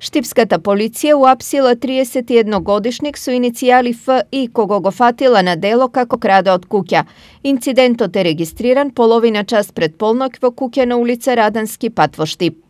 Штипската полиција уапсила 31 годишник со иницијали ФИ кого го фатила на дело како краде од куќа. Инцидентот е регистриран половина час пред полнок во куќа на улица Радански пат во Штип.